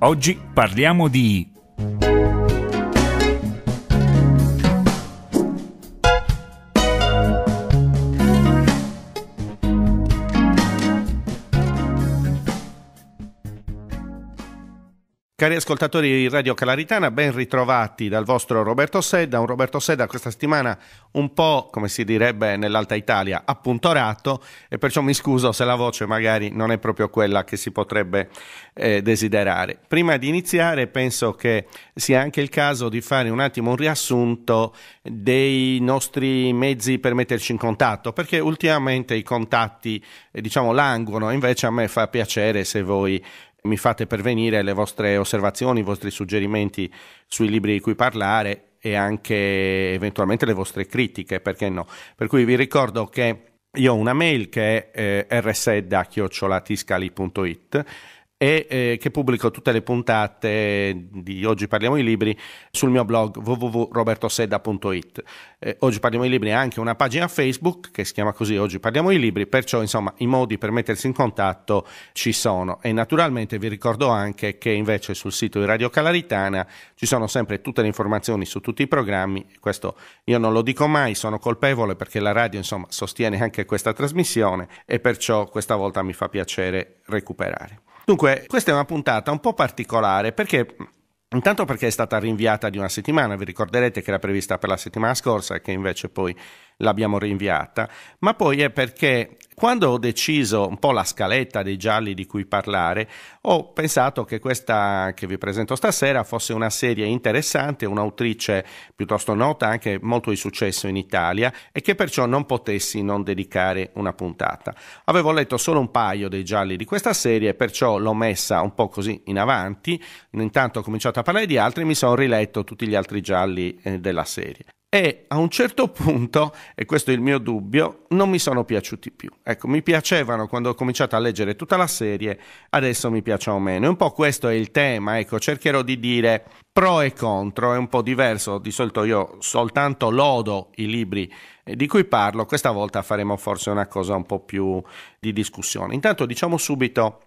Oggi parliamo di Cari ascoltatori di Radio Calaritana, ben ritrovati dal vostro Roberto Sedda, un Roberto Sedda questa settimana un po', come si direbbe nell'Alta Italia, appuntorato e perciò mi scuso se la voce magari non è proprio quella che si potrebbe eh, desiderare. Prima di iniziare penso che sia anche il caso di fare un attimo un riassunto dei nostri mezzi per metterci in contatto, perché ultimamente i contatti eh, diciamo languono, invece a me fa piacere se voi mi fate pervenire le vostre osservazioni, i vostri suggerimenti sui libri di cui parlare e anche eventualmente le vostre critiche, perché no? Per cui vi ricordo che io ho una mail che è eh, rsedda.tiscali.it e eh, che pubblico tutte le puntate di Oggi parliamo i libri sul mio blog www.robertoseda.it. Eh, Oggi parliamo i libri è anche una pagina Facebook che si chiama così Oggi parliamo i libri, perciò insomma i modi per mettersi in contatto ci sono e naturalmente vi ricordo anche che invece sul sito di Radio Calaritana ci sono sempre tutte le informazioni su tutti i programmi, questo io non lo dico mai, sono colpevole perché la radio insomma sostiene anche questa trasmissione e perciò questa volta mi fa piacere recuperare. Dunque, questa è una puntata un po' particolare perché mm, Intanto perché è stata rinviata di una settimana, vi ricorderete che era prevista per la settimana scorsa e che invece poi l'abbiamo rinviata, ma poi è perché quando ho deciso un po' la scaletta dei gialli di cui parlare, ho pensato che questa che vi presento stasera fosse una serie interessante, un'autrice piuttosto nota, anche molto di successo in Italia, e che perciò non potessi non dedicare una puntata. Avevo letto solo un paio dei gialli di questa serie, perciò l'ho messa un po' così in avanti. Intanto ho cominciato a parlare di altri e mi sono riletto tutti gli altri gialli eh, della serie e a un certo punto, e questo è il mio dubbio, non mi sono piaciuti più. Ecco, mi piacevano quando ho cominciato a leggere tutta la serie, adesso mi piacciono meno. Un po' questo è il tema, ecco, cercherò di dire pro e contro, è un po' diverso, di solito io soltanto lodo i libri eh, di cui parlo, questa volta faremo forse una cosa un po' più di discussione. Intanto diciamo subito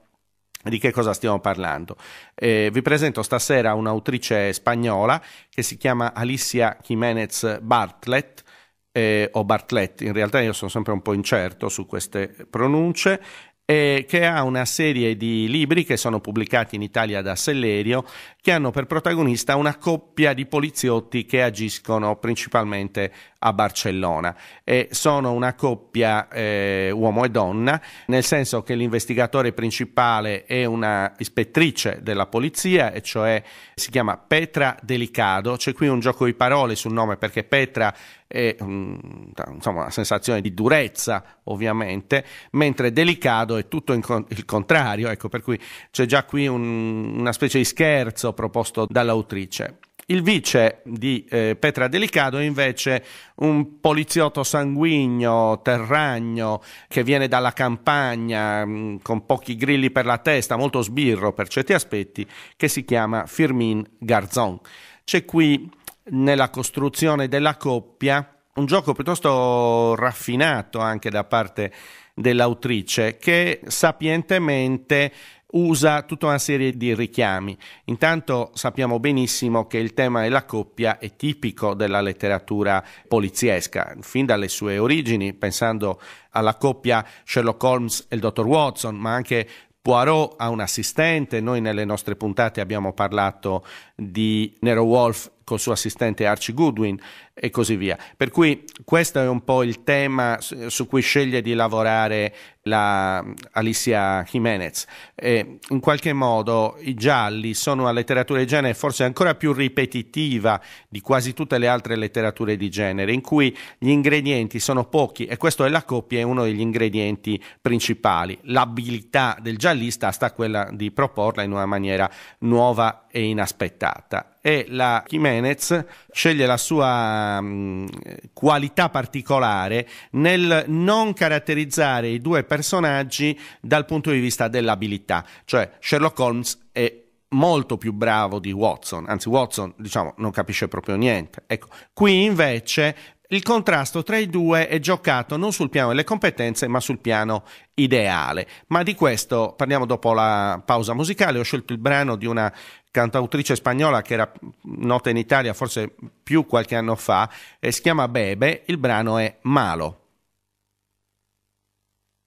di che cosa stiamo parlando? Eh, vi presento stasera un'autrice spagnola che si chiama Alicia Jiménez Bartlett, eh, o Bartlett, in realtà io sono sempre un po' incerto su queste pronunce, eh, che ha una serie di libri che sono pubblicati in Italia da Sellerio, che hanno per protagonista una coppia di poliziotti che agiscono principalmente a Barcellona. E sono una coppia eh, uomo e donna, nel senso che l'investigatore principale è una ispettrice della polizia, e cioè si chiama Petra Delicado. C'è qui un gioco di parole sul nome perché Petra e mm, insomma, una sensazione di durezza ovviamente, mentre delicato è tutto il contrario, ecco, per cui c'è già qui un, una specie di scherzo proposto dall'autrice. Il vice di eh, Petra Delicado è invece un poliziotto sanguigno, terragno, che viene dalla campagna mh, mm, con pochi grilli per la testa, molto sbirro per certi aspetti, che si chiama Firmin Garzon. C'è qui nella costruzione della coppia, un gioco piuttosto raffinato anche da parte dell'autrice che sapientemente usa tutta una serie di richiami. Intanto sappiamo benissimo che il tema della coppia è tipico della letteratura poliziesca, fin dalle sue origini, pensando alla coppia Sherlock Holmes e il dottor Watson, ma anche Poirot ha un assistente, noi nelle nostre puntate abbiamo parlato di Nero Wolf col suo assistente Archie Goodwin e così via. Per cui questo è un po' il tema su cui sceglie di lavorare la Alicia Jimenez. E in qualche modo i gialli sono una letteratura di genere forse ancora più ripetitiva di quasi tutte le altre letterature di genere, in cui gli ingredienti sono pochi e questo è la coppia, è uno degli ingredienti principali. L'abilità del giallista sta a quella di proporla in una maniera nuova e inaspettata. E la Jimenez sceglie la sua Ehm, qualità particolare nel non caratterizzare i due personaggi dal punto di vista dell'abilità, cioè Sherlock Holmes è molto più bravo di Watson, anzi Watson diciamo non capisce proprio niente. Ecco, qui invece il contrasto tra i due è giocato non sul piano delle competenze, ma sul piano ideale. Ma di questo parliamo dopo la pausa musicale. Ho scelto il brano di una cantautrice spagnola che era nota in Italia forse più qualche anno fa, e si chiama Bebe, il brano è Malo.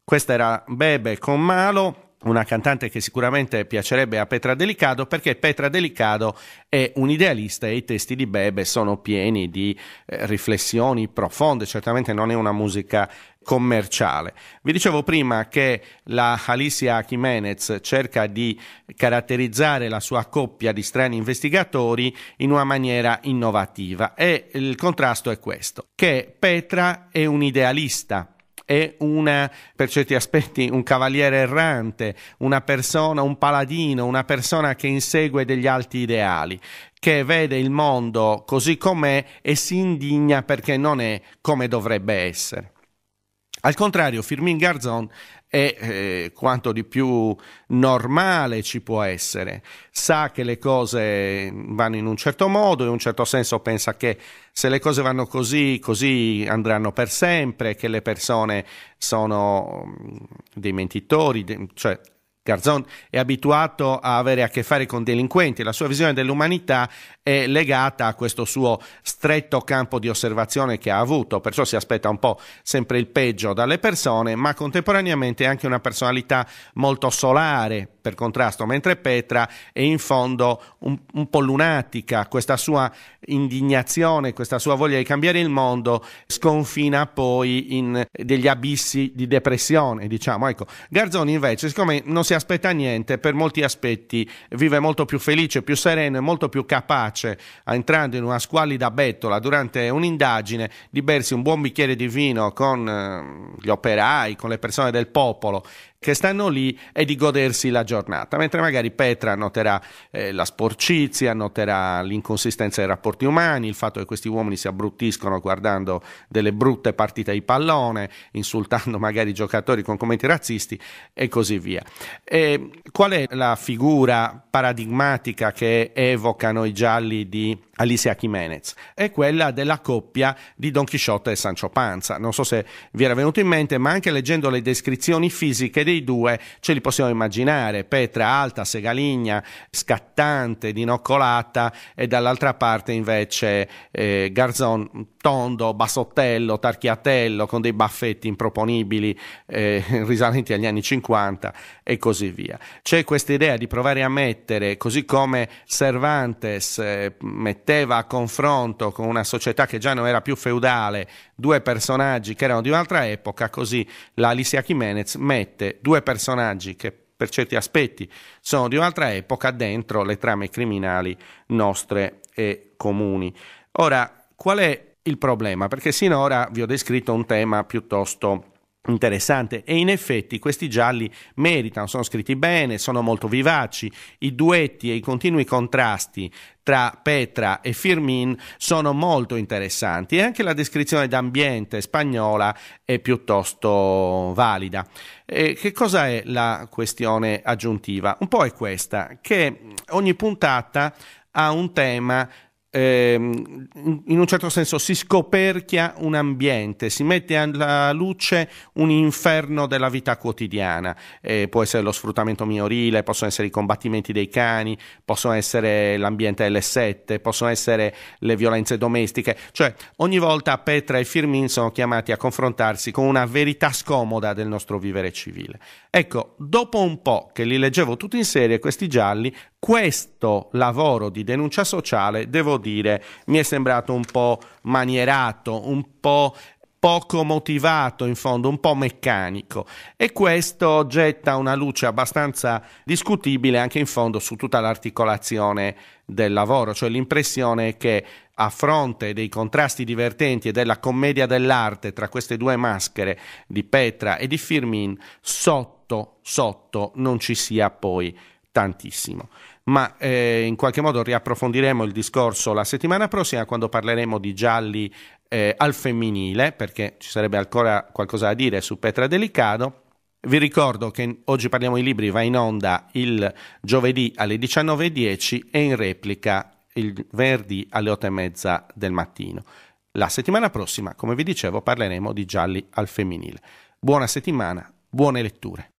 Questa era Bebe con Malo, una cantante che sicuramente piacerebbe a Petra Delicado perché Petra Delicado è un idealista e i testi di Bebe sono pieni di eh, riflessioni profonde, certamente non è una musica commerciale. Vi dicevo prima che la Alicia Jimenez cerca di caratterizzare la sua coppia di strani investigatori in una maniera innovativa e il contrasto è questo, che Petra è un idealista, è una, per certi aspetti un cavaliere errante, una persona, un paladino, una persona che insegue degli alti ideali, che vede il mondo così com'è e si indigna perché non è come dovrebbe essere. Al contrario, Firmin Garzon è eh, quanto di più normale ci può essere. Sa che le cose vanno in un certo modo, in un certo senso pensa che se le cose vanno così, così andranno per sempre, che le persone sono mm, dei mentitori, cioè Garzon è abituato a avere a che fare con delinquenti, la sua visione dell'umanità è legata a questo suo stretto campo di osservazione che ha avuto, perciò si aspetta un po' sempre il peggio dalle persone, ma contemporaneamente è anche una personalità molto solare, per contrasto, mentre Petra è in fondo un, un, po' lunatica, questa sua indignazione, questa sua voglia di cambiare il mondo sconfina poi in degli abissi di depressione, diciamo. Ecco, Garzoni invece, siccome non si aspetta niente, per molti aspetti vive molto più felice, più sereno e molto più capace, entrando in una squallida bettola durante un'indagine, di bersi un buon bicchiere di vino con eh, gli operai, con le persone del popolo che stanno lì e di godersi la giornata, mentre magari Petra noterà eh, la sporcizia, noterà l'inconsistenza dei rapporti umani, il fatto che questi uomini si abbruttiscono guardando delle brutte partite di pallone, insultando magari i giocatori con commenti razzisti e così via. E qual è la figura paradigmatica che evocano i gialli di Alicia Jimenez? È quella della coppia di Don Chisciotte e Sancho Panza. Non so se vi era venuto in mente, ma anche leggendo le descrizioni fisiche dei dei due ce li possiamo immaginare, Petra alta, Segaligna, scattante, dinoccolata e dall'altra parte invece eh, Garzon tondo, bassottello, tarchiatello, con dei baffetti improponibili eh, risalenti agli anni 50 e così via. C'è questa idea di provare a mettere, così come Cervantes eh, metteva a confronto con una società che già non era più feudale, due personaggi che erano di un'altra epoca, così l'Alicia Alicia Jimenez mette due personaggi che per certi aspetti sono di un'altra epoca dentro le trame criminali nostre e comuni. Ora, qual è il problema, perché sinora vi ho descritto un tema piuttosto interessante e in effetti questi gialli meritano, sono scritti bene, sono molto vivaci, i duetti e i continui contrasti tra Petra e Firmin sono molto interessanti e anche la descrizione d'ambiente spagnola è piuttosto valida. E che cosa è la questione aggiuntiva? Un po' è questa, che ogni puntata ha un tema Ehm, in un certo senso si scoperchia un ambiente, si mette alla luce un inferno della vita quotidiana, eh, può essere lo sfruttamento minorile, possono essere i combattimenti dei cani, possono essere l'ambiente delle sette, possono essere le violenze domestiche, cioè ogni volta Petra e Firmin sono chiamati a confrontarsi con una verità scomoda del nostro vivere civile. Ecco, dopo un po' che li leggevo tutti in serie, questi gialli, questo lavoro di denuncia sociale, devo dire, mi è sembrato un po' manierato, un po' poco motivato in fondo, un po' meccanico e questo getta una luce abbastanza discutibile anche in fondo su tutta l'articolazione del lavoro, cioè l'impressione che a fronte dei contrasti divertenti e della commedia dell'arte tra queste due maschere di Petra e di Firmin, sotto, sotto non ci sia poi tantissimo. Ma eh, in qualche modo riapprofondiremo il discorso la settimana prossima quando parleremo di gialli eh, al femminile, perché ci sarebbe ancora qualcosa da dire su Petra Delicado. Vi ricordo che oggi parliamo di libri, va in onda il giovedì alle 19.10 e in replica il venerdì alle 8.30 del mattino. La settimana prossima, come vi dicevo, parleremo di gialli al femminile. Buona settimana, buone letture.